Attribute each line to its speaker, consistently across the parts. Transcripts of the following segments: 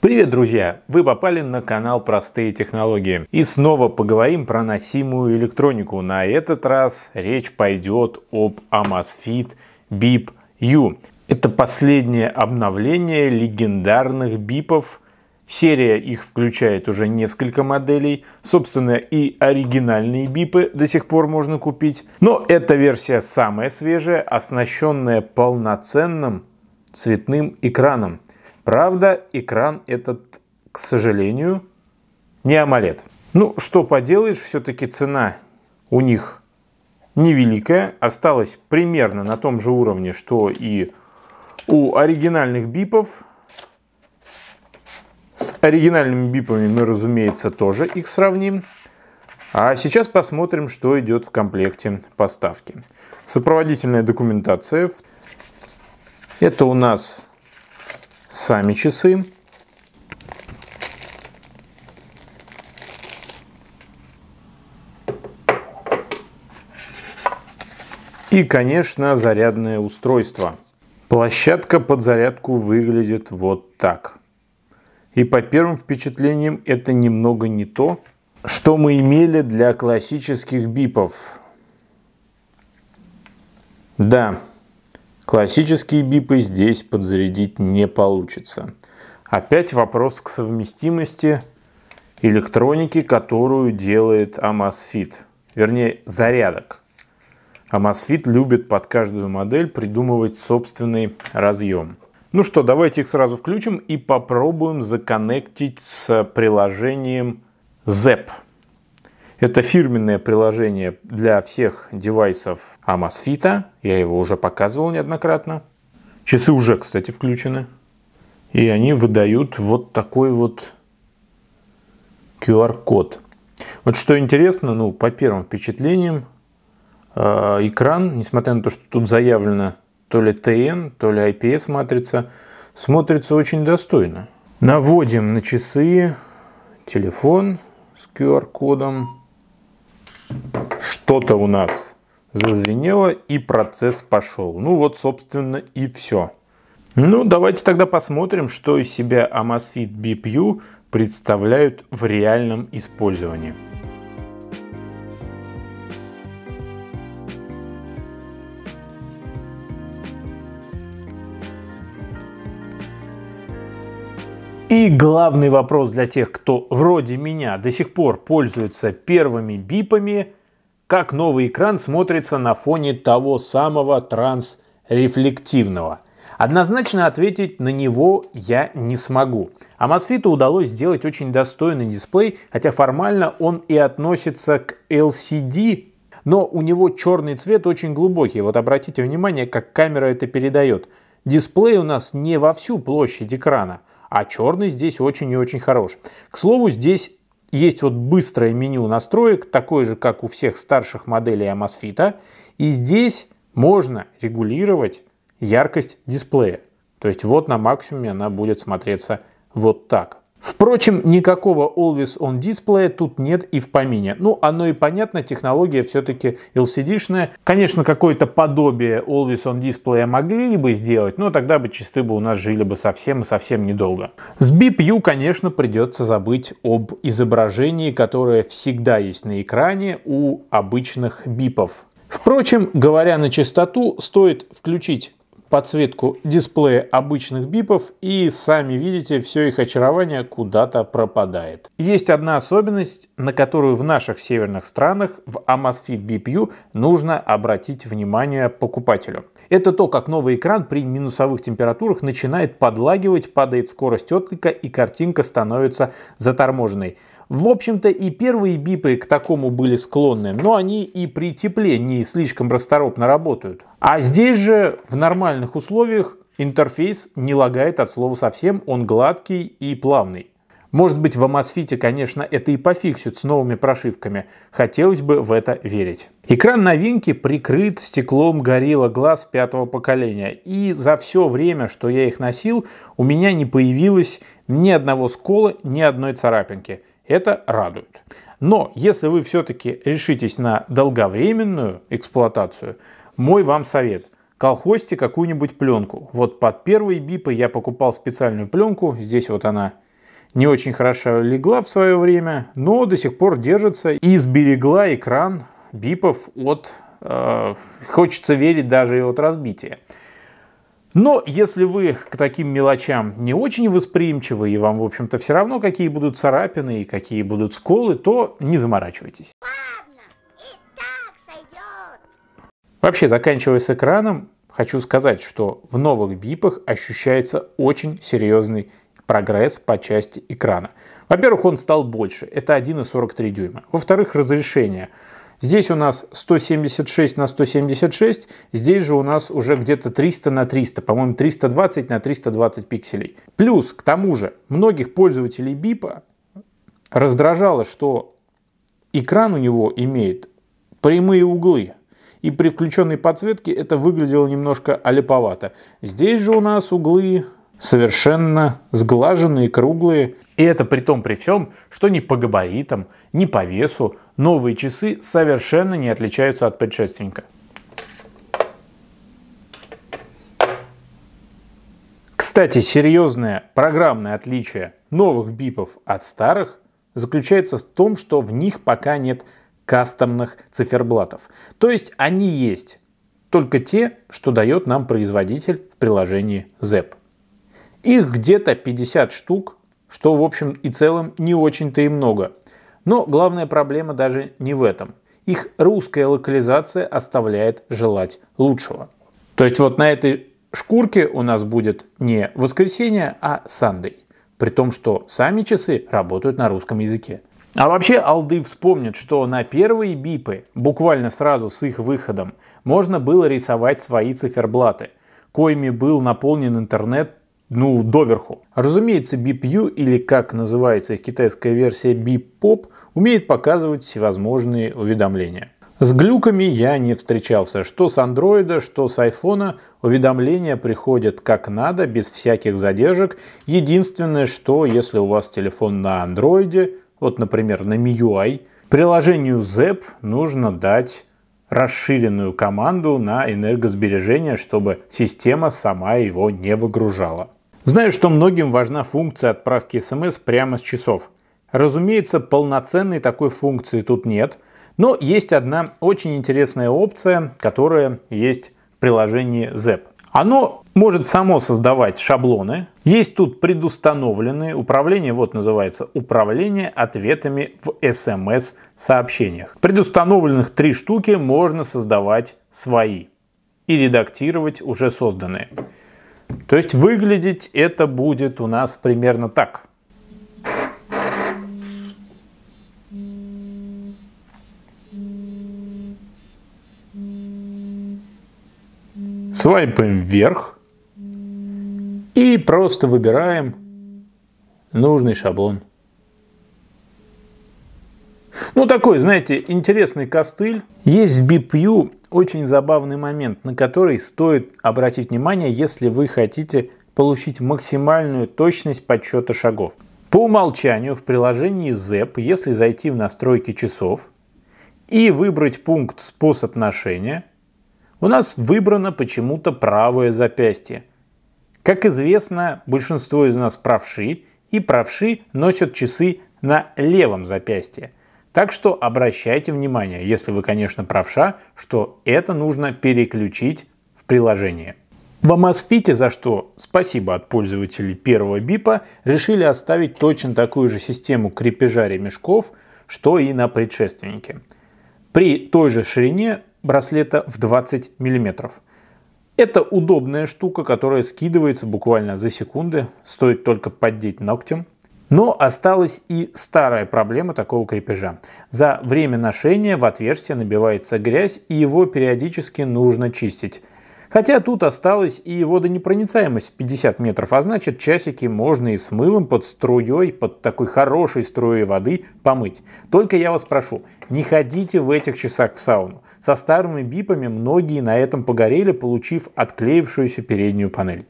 Speaker 1: Привет, друзья! Вы попали на канал Простые технологии. И снова поговорим про носимую электронику. На этот раз речь пойдет об Amazfit Beep U. Это последнее обновление легендарных бипов. Серия их включает уже несколько моделей. Собственно, и оригинальные бипы до сих пор можно купить. Но эта версия самая свежая, оснащенная полноценным цветным экраном. Правда, экран этот, к сожалению, не AMOLED. Ну, что поделаешь, все-таки цена у них невеликая, осталась примерно на том же уровне, что и у оригинальных бипов. С оригинальными бипами мы, разумеется, тоже их сравним. А сейчас посмотрим, что идет в комплекте поставки. Сопроводительная документация. Это у нас сами часы. И, конечно, зарядное устройство. Площадка под зарядку выглядит вот так. И по первым впечатлениям это немного не то, что мы имели для классических бипов. Да, Классические бипы здесь подзарядить не получится. Опять вопрос к совместимости электроники, которую делает Amazfit. Вернее, зарядок. Amazfit любит под каждую модель придумывать собственный разъем. Ну что, давайте их сразу включим и попробуем законнектить с приложением ZEP. Это фирменное приложение для всех девайсов Amazfit. Я его уже показывал неоднократно. Часы уже, кстати, включены. И они выдают вот такой вот QR-код. Вот что интересно, ну, по первым впечатлениям, э, экран, несмотря на то, что тут заявлено то ли TN, то ли IPS матрица, смотрится очень достойно. Наводим на часы телефон с QR-кодом. Что-то у нас зазвенело и процесс пошел. Ну вот, собственно, и все. Ну, давайте тогда посмотрим, что из себя Amazfit BPU представляют в реальном использовании. И главный вопрос для тех, кто вроде меня до сих пор пользуется первыми бипами, как новый экран смотрится на фоне того самого трансрефлективного. Однозначно ответить на него я не смогу. А удалось сделать очень достойный дисплей, хотя формально он и относится к LCD, но у него черный цвет очень глубокий. Вот обратите внимание, как камера это передает. Дисплей у нас не во всю площадь экрана, а черный здесь очень и очень хорош. К слову, здесь есть вот быстрое меню настроек, такое же, как у всех старших моделей Amazfit, и здесь можно регулировать яркость дисплея. То есть вот на максимуме она будет смотреться вот так. Впрочем, никакого Always On Display тут нет и в помине. Ну, оно и понятно, технология все-таки LCD-шная. Конечно, какое-то подобие Always On Display могли бы сделать, но тогда бы чисты бы у нас жили бы совсем и совсем недолго. С BPU, конечно, придется забыть об изображении, которое всегда есть на экране у обычных бипов. Впрочем, говоря на частоту, стоит включить подсветку дисплея обычных бипов и сами видите, все их очарование куда-то пропадает. Есть одна особенность, на которую в наших северных странах в Amazfit BPU нужно обратить внимание покупателю. Это то, как новый экран при минусовых температурах начинает подлагивать, падает скорость отклика и картинка становится заторможенной. В общем-то и первые бипы к такому были склонны, но они и при тепле не слишком расторопно работают. А здесь же в нормальных условиях интерфейс не лагает от слова совсем, он гладкий и плавный. Может быть, в Amazfit, конечно, это и пофиксят с новыми прошивками. Хотелось бы в это верить. Экран новинки прикрыт стеклом Gorilla Glass пятого поколения. И за все время, что я их носил, у меня не появилось ни одного скола, ни одной царапинки. Это радует. Но если вы все-таки решитесь на долговременную эксплуатацию, мой вам совет – колхозьте какую-нибудь пленку. Вот под первые бипы я покупал специальную пленку, здесь вот она не очень хорошо легла в свое время, но до сих пор держится и сберегла экран бипов от, э, хочется верить, даже и от разбития. Но если вы к таким мелочам не очень восприимчивы, и вам, в общем-то, все равно, какие будут царапины и какие будут сколы, то не заморачивайтесь. Вообще, заканчивая с экраном, хочу сказать, что в новых бипах ощущается очень серьезный прогресс по части экрана. Во-первых, он стал больше, это 1,43 дюйма. Во-вторых, разрешение Здесь у нас 176 на 176, здесь же у нас уже где-то 300 на 300, по-моему 320 на 320 пикселей. Плюс, к тому же, многих пользователей БИПа раздражало, что экран у него имеет прямые углы, и при включенной подсветке это выглядело немножко алиповато. Здесь же у нас углы совершенно сглаженные, круглые. И это при том при всем, что ни по габаритам, ни по весу Новые часы совершенно не отличаются от предшественника. Кстати, серьезное программное отличие новых бипов от старых заключается в том, что в них пока нет кастомных циферблатов. То есть они есть, только те, что дает нам производитель в приложении ZEP. Их где-то 50 штук, что в общем и целом не очень-то и много – но главная проблема даже не в этом. Их русская локализация оставляет желать лучшего. То есть вот на этой шкурке у нас будет не воскресенье, а сандей. При том, что сами часы работают на русском языке. А вообще алды вспомнят, что на первые бипы, буквально сразу с их выходом, можно было рисовать свои циферблаты, коими был наполнен интернет ну, доверху. Разумеется, BPU или как называется китайская версия BPOP умеет показывать всевозможные уведомления. С глюками я не встречался. Что с андроида, что с айфона, уведомления приходят как надо, без всяких задержек. Единственное, что если у вас телефон на андроиде, вот, например, на MIUI, приложению ZEP нужно дать расширенную команду на энергосбережение, чтобы система сама его не выгружала. Знаю, что многим важна функция отправки смс прямо с часов. Разумеется, полноценной такой функции тут нет, но есть одна очень интересная опция, которая есть в приложении ZEP. Оно может само создавать шаблоны. Есть тут предустановленные управления, вот называется управление ответами в SMS сообщениях. Предустановленных три штуки можно создавать свои и редактировать уже созданные. То есть выглядеть это будет у нас примерно так. Свайпаем вверх и просто выбираем нужный шаблон. Ну, такой, знаете, интересный костыль. Есть в BPU очень забавный момент, на который стоит обратить внимание, если вы хотите получить максимальную точность подсчета шагов. По умолчанию в приложении ZEP, если зайти в настройки часов и выбрать пункт «Способ ношения», у нас выбрано почему-то правое запястье. Как известно, большинство из нас правши, и правши носят часы на левом запястье. Так что обращайте внимание, если вы, конечно, правша, что это нужно переключить в приложение. В Amazfit, за что спасибо от пользователей первого бипа, решили оставить точно такую же систему крепежа ремешков, что и на предшественнике. При той же ширине браслета в 20 мм. Это удобная штука, которая скидывается буквально за секунды, стоит только поддеть ногтем – но осталась и старая проблема такого крепежа. За время ношения в отверстие набивается грязь, и его периодически нужно чистить. Хотя тут осталась и водонепроницаемость 50 метров, а значит часики можно и с мылом под струей, под такой хорошей струей воды помыть. Только я вас прошу, не ходите в этих часах в сауну. Со старыми бипами многие на этом погорели, получив отклеившуюся переднюю панель.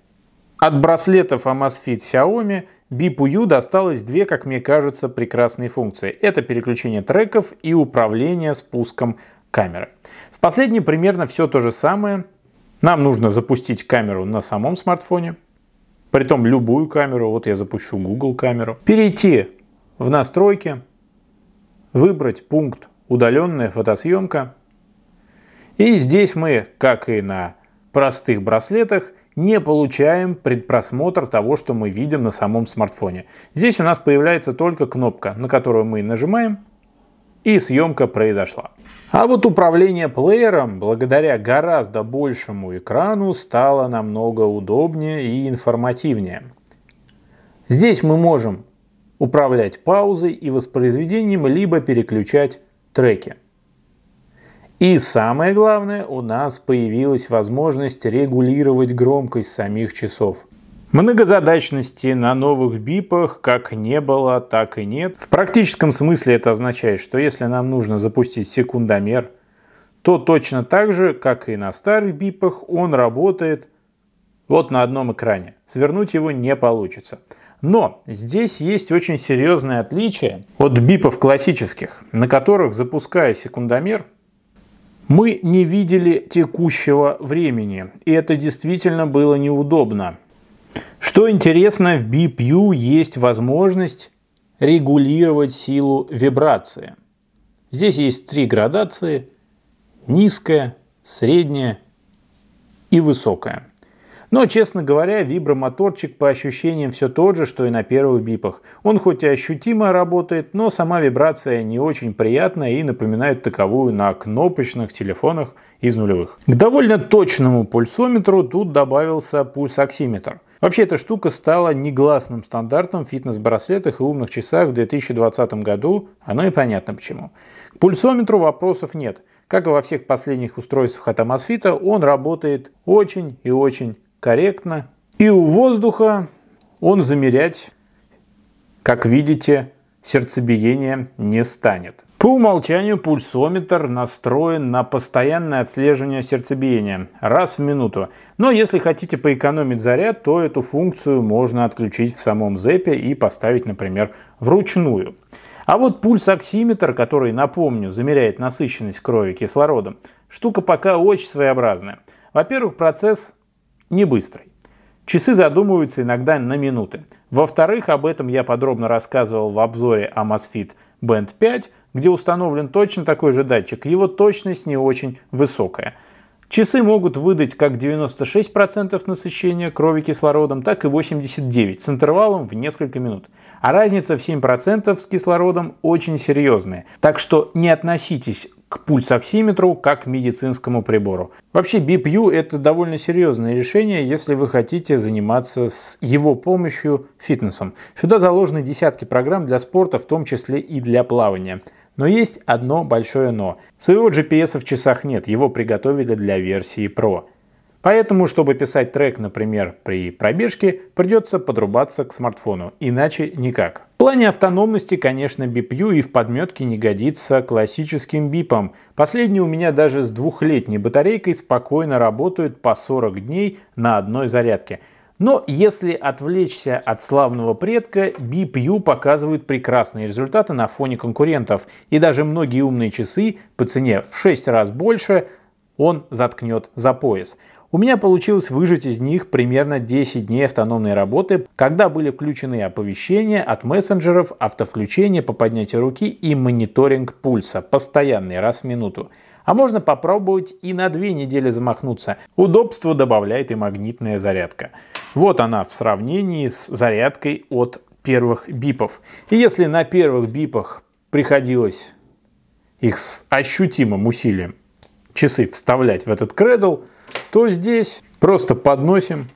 Speaker 1: От браслетов Amazfit Xiaomi – BPU досталось две, как мне кажется, прекрасные функции. Это переключение треков и управление спуском камеры. С последней примерно все то же самое. Нам нужно запустить камеру на самом смартфоне, притом любую камеру, вот я запущу Google камеру. Перейти в настройки, выбрать пункт «Удаленная фотосъемка». И здесь мы, как и на простых браслетах, не получаем предпросмотр того, что мы видим на самом смартфоне. Здесь у нас появляется только кнопка, на которую мы нажимаем, и съемка произошла. А вот управление плеером, благодаря гораздо большему экрану, стало намного удобнее и информативнее. Здесь мы можем управлять паузой и воспроизведением, либо переключать треки. И самое главное, у нас появилась возможность регулировать громкость самих часов. Многозадачности на новых бипах как не было, так и нет. В практическом смысле это означает, что если нам нужно запустить секундомер, то точно так же, как и на старых бипах, он работает вот на одном экране. Свернуть его не получится. Но здесь есть очень серьезное отличие от бипов классических, на которых, запуская секундомер, мы не видели текущего времени, и это действительно было неудобно. Что интересно, в BPU есть возможность регулировать силу вибрации. Здесь есть три градации – низкая, средняя и высокая. Но, честно говоря, вибромоторчик по ощущениям все тот же, что и на первых бипах. Он хоть и ощутимо работает, но сама вибрация не очень приятная и напоминает таковую на кнопочных телефонах из нулевых. К довольно точному пульсометру тут добавился пульсоксиметр. Вообще эта штука стала негласным стандартом в фитнес-браслетах и умных часах в 2020 году, оно и понятно почему. К пульсометру вопросов нет. Как и во всех последних устройствах от Amazfit, он работает очень и очень корректно. И у воздуха он замерять, как видите, сердцебиение не станет. По умолчанию пульсометр настроен на постоянное отслеживание сердцебиения раз в минуту. Но если хотите поэкономить заряд, то эту функцию можно отключить в самом зепе и поставить, например, вручную. А вот пульсоксиметр, который, напомню, замеряет насыщенность крови кислородом, штука пока очень своеобразная. Во-первых, процесс не быстрый. Часы задумываются иногда на минуты. Во-вторых, об этом я подробно рассказывал в обзоре Amazfit Band 5, где установлен точно такой же датчик. Его точность не очень высокая. Часы могут выдать как 96% насыщения крови кислородом, так и 89% с интервалом в несколько минут. А разница в 7% с кислородом очень серьезная. Так что не относитесь к пульсоксиметру как к медицинскому прибору. Вообще BPU это довольно серьезное решение, если вы хотите заниматься с его помощью фитнесом. Сюда заложены десятки программ для спорта, в том числе и для плавания. Но есть одно большое но. Своего GPS в часах нет, его приготовили для версии Pro. Поэтому, чтобы писать трек, например, при пробежке, придется подрубаться к смартфону, иначе никак. В плане автономности, конечно, BPU и в подметке не годится классическим бипом. Последний у меня даже с двухлетней батарейкой спокойно работают по 40 дней на одной зарядке. Но если отвлечься от славного предка, BPU показывает прекрасные результаты на фоне конкурентов. И даже многие умные часы по цене в 6 раз больше он заткнет за пояс. У меня получилось выжать из них примерно 10 дней автономной работы, когда были включены оповещения от мессенджеров, автовключение по поднятию руки и мониторинг пульса, постоянный раз в минуту. А можно попробовать и на две недели замахнуться. Удобство добавляет и магнитная зарядка. Вот она в сравнении с зарядкой от первых бипов. И если на первых бипах приходилось их с ощутимым усилием часы вставлять в этот кредл, то здесь просто подносим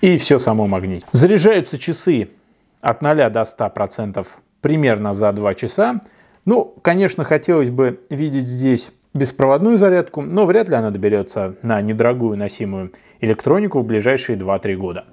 Speaker 1: и все само магнит. Заряжаются часы от 0 до 100% примерно за 2 часа. Ну, конечно, хотелось бы видеть здесь беспроводную зарядку, но вряд ли она доберется на недорогую носимую электронику в ближайшие 2-3 года.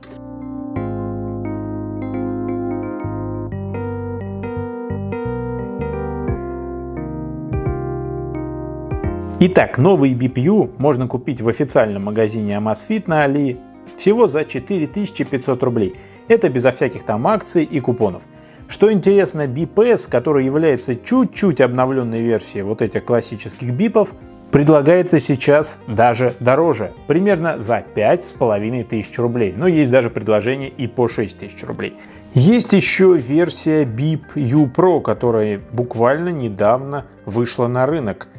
Speaker 1: Итак, новый BPU можно купить в официальном магазине Amazfit на Али всего за 4500 рублей. Это безо всяких там акций и купонов. Что интересно, BPS, который является чуть-чуть обновленной версией вот этих классических бипов, предлагается сейчас даже дороже, примерно за 5500 рублей, но есть даже предложение и по 6000 рублей. Есть еще версия BIP U Pro, которая буквально недавно вышла на рынок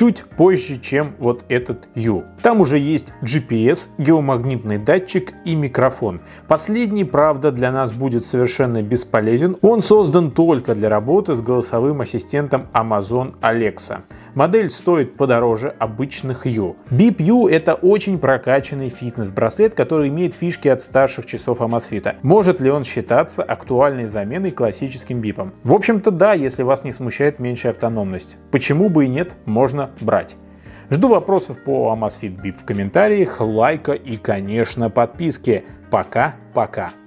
Speaker 1: чуть позже, чем вот этот U. Там уже есть GPS, геомагнитный датчик и микрофон. Последний, правда, для нас будет совершенно бесполезен. Он создан только для работы с голосовым ассистентом Amazon Alexa. Модель стоит подороже обычных U. BPU — это очень прокачанный фитнес-браслет, который имеет фишки от старших часов Amazfit. Может ли он считаться актуальной заменой классическим бипом? В общем-то да, если вас не смущает меньшая автономность. Почему бы и нет, можно брать. Жду вопросов по Amazfit Bip в комментариях, лайка и, конечно, подписки. Пока-пока.